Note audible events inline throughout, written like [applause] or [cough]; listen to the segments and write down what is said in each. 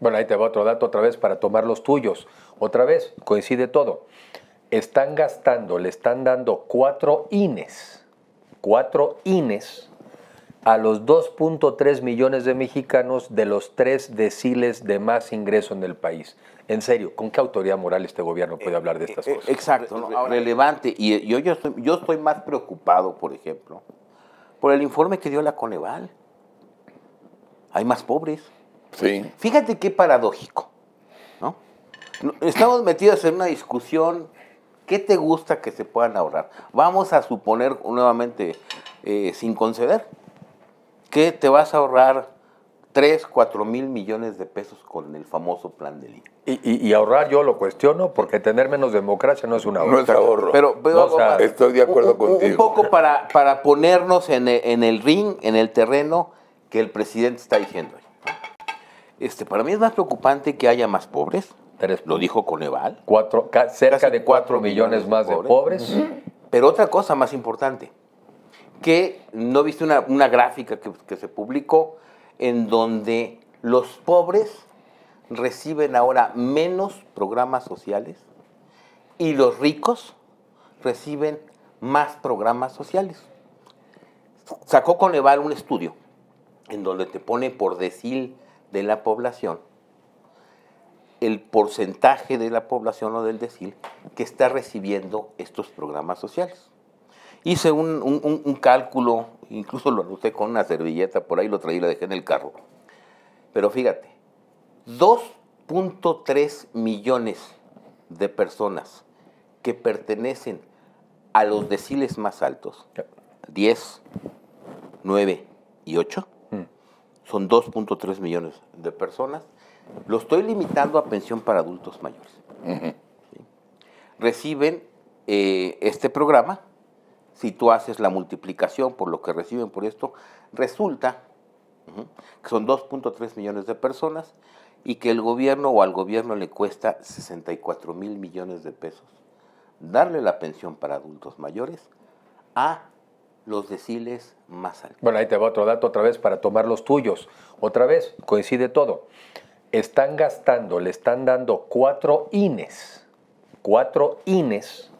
Bueno, ahí te va otro dato otra vez para tomar los tuyos. Otra vez, coincide todo. Están gastando, le están dando cuatro INES, cuatro INES a los 2.3 millones de mexicanos de los tres deciles de más ingreso en el país. En serio, ¿con qué autoridad moral este gobierno puede eh, hablar de eh, estas eh, cosas? Exacto, relevante. Y yo, yo, estoy, yo estoy más preocupado, por ejemplo, por el informe que dio la Coneval. Hay más pobres. Fíjate qué paradójico. ¿no? Estamos metidos en una discusión. ¿Qué te gusta que se puedan ahorrar? Vamos a suponer nuevamente, eh, sin conceder, que te vas a ahorrar 3, 4 mil millones de pesos con el famoso plan de línea. Y, ahorrar yo lo cuestiono porque tener menos democracia no es un ahorro. No es ahorro. Pero, estoy de acuerdo contigo. Un poco para, para ponernos en en el ring, en el terreno que el presidente está diciendo. Este, para mí es más preocupante que haya más pobres, lo dijo Coneval. Cuatro, cerca de 4 millones, más de pobres. Pero otra cosa más importante, que no viste una, gráfica que, que, se publicó en donde los pobres reciben ahora menos programas sociales y los ricos reciben más programas sociales. Sacó Coneval un estudio en donde te pone por decir de la población, el porcentaje de la población o del decil que está recibiendo estos programas sociales. Hice un, cálculo, incluso lo anoté con una servilleta, por ahí lo traí, y lo dejé en el carro. Pero fíjate, 2.3 millones de personas que pertenecen a los deciles más altos, 10, 9 y 8, son 2.3 millones de personas. Lo estoy limitando a pensión para adultos mayores. Reciben eh, este programa, si tú haces la multiplicación por lo que reciben por esto, resulta que son 2.3 millones de personas y que el gobierno o al gobierno le cuesta 64 mil millones de pesos darle la pensión para adultos mayores a los deciles más altos. Bueno, ahí te va otro dato otra vez para tomar los tuyos. Otra vez, coincide todo. Están gastando, le están dando cuatro INES, cuatro INES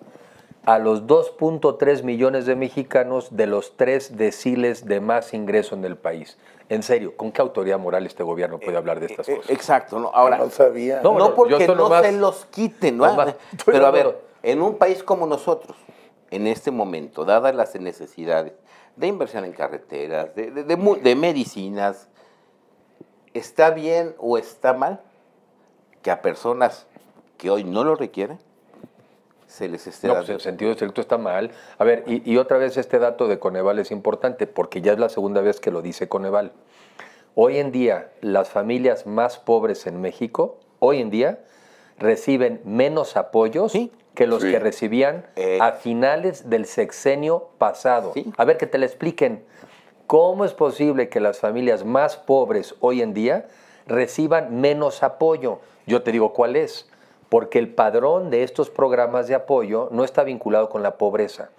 a los 2.3 millones de mexicanos de los tres deciles de más ingreso en el país. En serio, ¿con qué autoridad moral este gobierno puede eh, hablar de estas eh, cosas? Exacto, no, ahora no sabía. No, porque no se los quiten, ¿no? pero a ver, en un país como nosotros, en este momento, dadas las necesidades de inversión en carreteras, de, medicinas, ¿está bien o está mal que a personas que hoy no lo requieren se les esté pues, dando. en sentido estricto está mal. A ver, y, y, otra vez este dato de Coneval es importante porque ya es la segunda vez que lo dice Coneval. Hoy en día, las familias más pobres en México, hoy en día, reciben menos apoyos que los que recibían eh. a finales del sexenio pasado. A ver, que te le expliquen cómo es posible que las familias más pobres hoy en día reciban menos apoyo. Yo te digo cuál es, porque el padrón de estos programas de apoyo no está vinculado con la pobreza,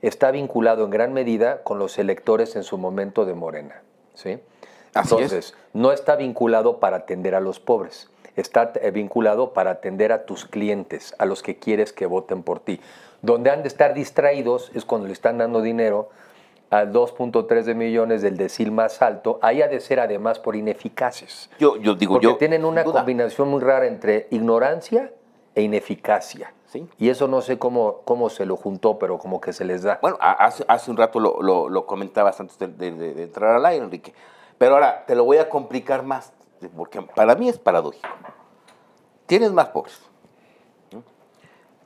está vinculado en gran medida con los electores en su momento de Morena. Entonces, no está vinculado para atender a los pobres está eh, vinculado para atender a tus clientes, a los que quieres que voten por ti. Donde han de estar distraídos es cuando le están dando dinero al 2.3 de millones del decil más alto, ahí ha de ser además por ineficaces. Yo, yo digo Porque tienen una combinación muy rara entre ignorancia e ineficacia. ¿Sí? Y eso no sé cómo, cómo se lo juntó, pero como que se les da. Bueno, hace, un rato lo, comentabas antes de, de entrar al aire, Enrique. Pero ahora te lo voy a complicar más, porque para mí es paradójico tienes más pobres.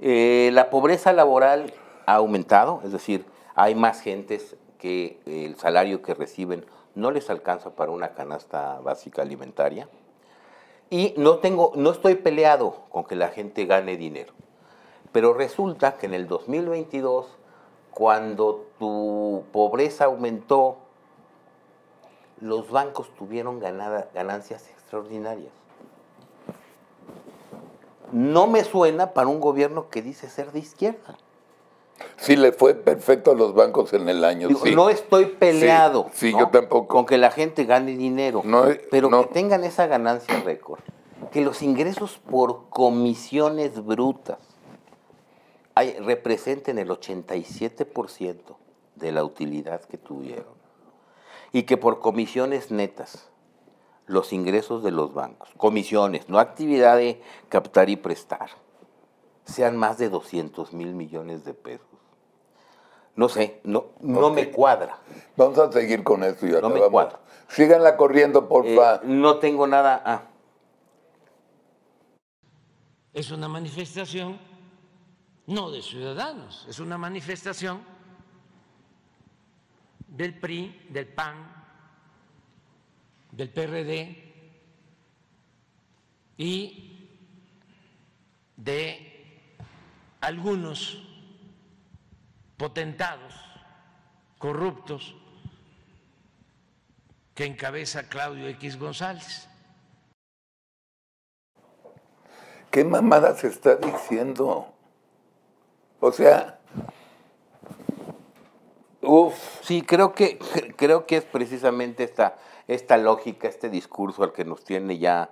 Eh, la pobreza laboral ha aumentado, es decir, hay más gentes que el salario que reciben no les alcanza para una canasta básica alimentaria. Y no, tengo, no estoy peleado con que la gente gane dinero. Pero resulta que en el 2022, cuando tu pobreza aumentó, los bancos tuvieron ganancias extraordinarias no me suena para un gobierno que dice ser de izquierda. Sí, le fue perfecto a los bancos en el año. Digo, No estoy peleado. yo tampoco. Con que la gente gane dinero. Eh, pero que tengan esa ganancia récord. Que los ingresos por comisiones brutas representen el 87% de la utilidad que tuvieron. Y que por comisiones netas los ingresos de los bancos, comisiones, no actividad de captar y prestar, sean más de 200 mil millones de pesos. No sé, no, no me cuadra. Vamos a seguir con esto. Ya no me Síganla corriendo, por favor. Eh, no tengo nada. Ah. Es una manifestación no de ciudadanos, es una manifestación del PRI, del PAN, del PRD y de algunos potentados corruptos que encabeza Claudio X González. ¿Qué mamada se está diciendo? O sea, sí, creo que, [laughs] creo que es precisamente esta, esta lógica, este discurso al que nos tiene ya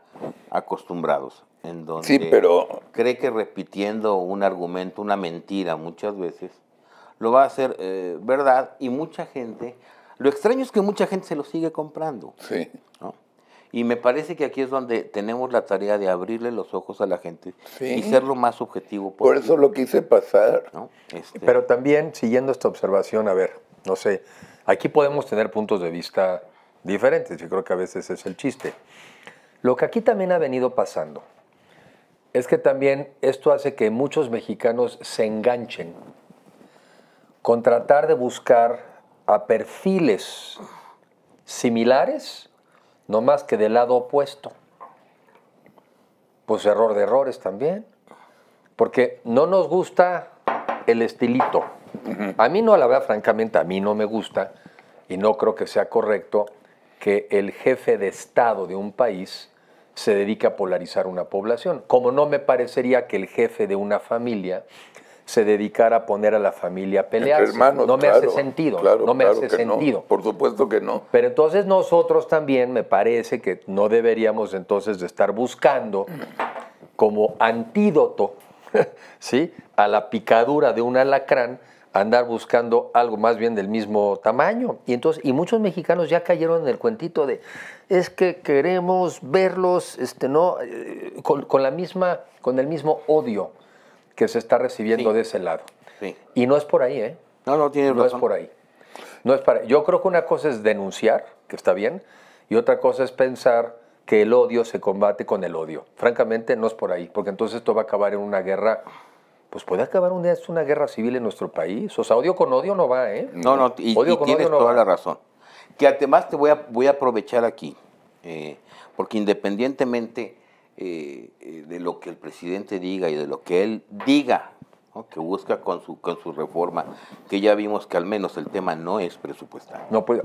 acostumbrados, en donde sí, pero... cree que repitiendo un argumento, una mentira muchas veces, lo va a hacer eh, verdad y mucha gente, lo extraño es que mucha gente se lo sigue comprando. Sí. Y me parece que aquí es donde tenemos la tarea de abrirle los ojos a la gente y ser lo más objetivo posible. Por eso lo quise pasar. Este pero también, siguiendo esta observación, a ver, no sé, aquí podemos tener puntos de vista diferentes, yo creo que a veces es el chiste. Lo que aquí también ha venido pasando es que también esto hace que muchos mexicanos se enganchen con tratar de buscar a perfiles similares, no más que del lado opuesto. Pues error de errores también, porque no nos gusta el estilito. A mí no, la verdad, francamente, a mí no me gusta y no creo que sea correcto que el jefe de Estado de un país se dedique a polarizar una población, como no me parecería que el jefe de una familia se dedicara a poner a la familia a pelear. no me hace sentido. no me hace sentido. por supuesto que no. Pero entonces nosotros también me parece que no deberíamos entonces de estar buscando como antídoto [laughs] ¿sí? a la picadura de un alacrán andar buscando algo más bien del mismo tamaño. Y entonces, y muchos mexicanos ya cayeron en el cuentito de es que queremos verlos este, ¿no? Eh, con, la misma, con el mismo odio que se está recibiendo de ese lado. Y no es por ahí, ¿eh? No, no tiene razón. No es por ahí. No es para, yo creo que una cosa es denunciar, que está bien, y otra cosa es pensar que el odio se combate con el odio. Francamente, no es por ahí, porque entonces esto va a acabar en una guerra pues puede acabar un día una guerra civil en nuestro país. O sea, odio con odio no va, ¿eh? No, no, y, tienes toda la razón. Que además te voy a, voy a aprovechar aquí, eh, porque independientemente eh, eh, de lo que el presidente diga y de lo que él diga, que busca con su, con su reforma, que ya vimos que al menos el tema no es presupuestal. No puede.